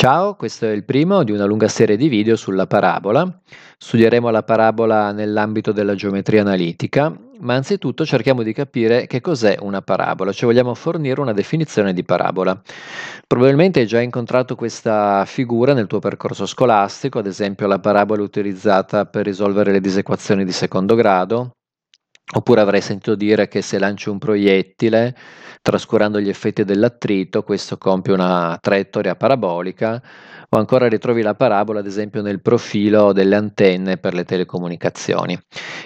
Ciao, questo è il primo di una lunga serie di video sulla parabola. Studieremo la parabola nell'ambito della geometria analitica, ma anzitutto cerchiamo di capire che cos'è una parabola, cioè vogliamo fornire una definizione di parabola. Probabilmente hai già incontrato questa figura nel tuo percorso scolastico, ad esempio la parabola utilizzata per risolvere le disequazioni di secondo grado, Oppure avrei sentito dire che se lancio un proiettile, trascurando gli effetti dell'attrito, questo compie una traiettoria parabolica, o ancora ritrovi la parabola, ad esempio, nel profilo delle antenne per le telecomunicazioni.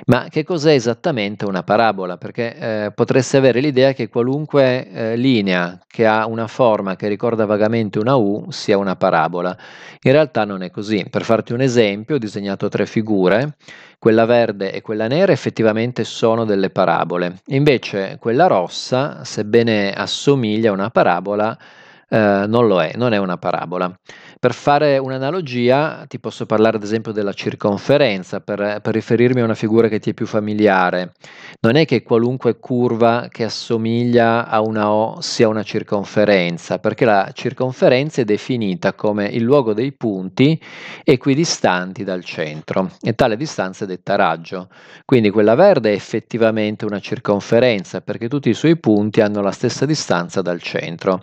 Ma che cos'è esattamente una parabola? Perché eh, potresti avere l'idea che qualunque eh, linea che ha una forma che ricorda vagamente una U sia una parabola. In realtà non è così. Per farti un esempio, ho disegnato tre figure, quella verde e quella nera effettivamente sono sono delle parabole. Invece quella rossa, sebbene assomiglia a una parabola, eh, non lo è, non è una parabola. Per fare un'analogia ti posso parlare ad esempio della circonferenza, per, per, riferirmi a una figura che ti è più familiare. Non è che qualunque curva che assomiglia a una O sia una circonferenza, perché la circonferenza è definita come il luogo dei punti equidistanti dal centro e tale distanza è detta raggio. Quindi quella verde è effettivamente una circonferenza perché tutti i suoi punti hanno la stessa distanza dal centro.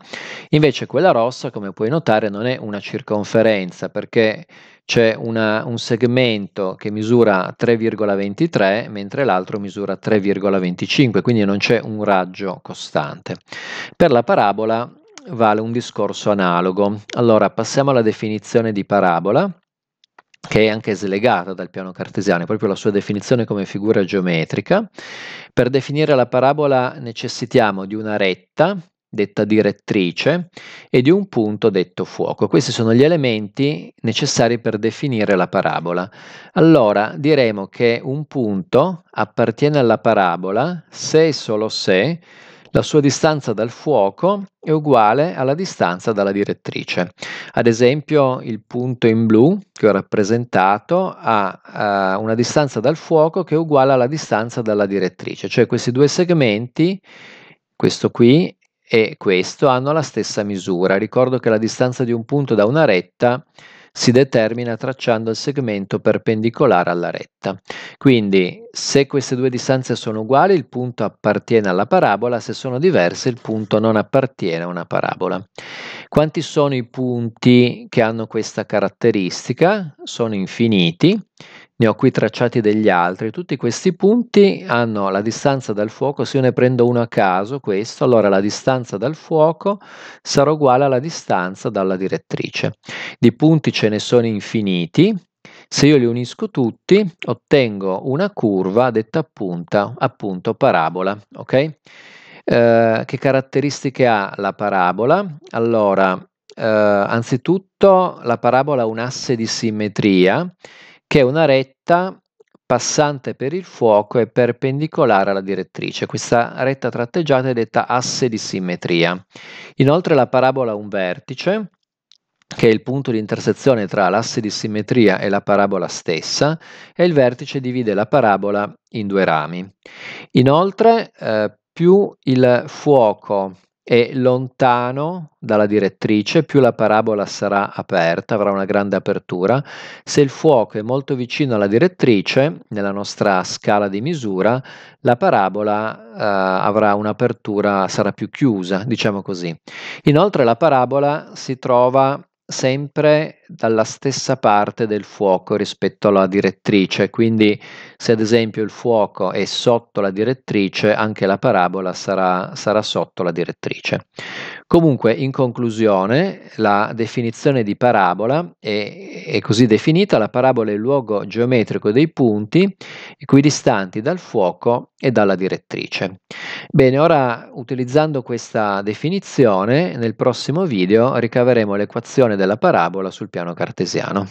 Invece quella rossa, come puoi notare, non è una circonferenza conferenza perché c'è una, un segmento che misura 3,23 mentre l'altro misura 3,25, quindi non c'è un raggio costante. Per la parabola vale un discorso analogo. Allora passiamo alla definizione di parabola che è anche slegata dal piano cartesiano, è proprio la sua definizione come figura geometrica. Per definire la parabola necessitiamo di una retta detta direttrice e di un punto detto fuoco. Questi sono gli elementi necessari per definire la parabola. Allora diremo che un punto appartiene alla parabola se e solo se la sua distanza dal fuoco è uguale alla distanza dalla direttrice. Ad esempio il punto in blu che ho rappresentato ha uh, una distanza dal fuoco che è uguale alla distanza dalla direttrice, cioè questi due segmenti questo qui e questo hanno la stessa misura. Ricordo che la distanza di un punto da una retta si determina tracciando il segmento perpendicolare alla retta. Quindi se queste due distanze sono uguali il punto appartiene alla parabola, se sono diverse il punto non appartiene a una parabola. Quanti sono i punti che hanno questa caratteristica? Sono infiniti ne ho qui tracciati degli altri, tutti questi punti hanno la distanza dal fuoco, se io ne prendo uno a caso, questo, allora la distanza dal fuoco sarà uguale alla distanza dalla direttrice. Di punti ce ne sono infiniti, se io li unisco tutti ottengo una curva detta appunto, appunto parabola, ok? Eh, che caratteristiche ha la parabola? Allora, eh, anzitutto la parabola ha un asse di simmetria, che è una retta passante per il fuoco e perpendicolare alla direttrice. Questa retta tratteggiata è detta asse di simmetria. Inoltre la parabola ha un vertice, che è il punto di intersezione tra l'asse di simmetria e la parabola stessa, e il vertice divide la parabola in due rami. Inoltre, eh, più il fuoco è lontano dalla direttrice, più la parabola sarà aperta, avrà una grande apertura. Se il fuoco è molto vicino alla direttrice, nella nostra scala di misura, la parabola eh, avrà un'apertura, sarà più chiusa, diciamo così. Inoltre la parabola si trova sempre dalla stessa parte del fuoco rispetto alla direttrice, quindi se ad esempio il fuoco è sotto la direttrice, anche la parabola sarà, sarà sotto la direttrice. Comunque, in conclusione, la definizione di parabola è, è così definita, la parabola è il luogo geometrico dei punti equidistanti dal fuoco e dalla direttrice. Bene, ora utilizzando questa definizione, nel prossimo video ricaveremo l'equazione della parabola sul piano cartesiano.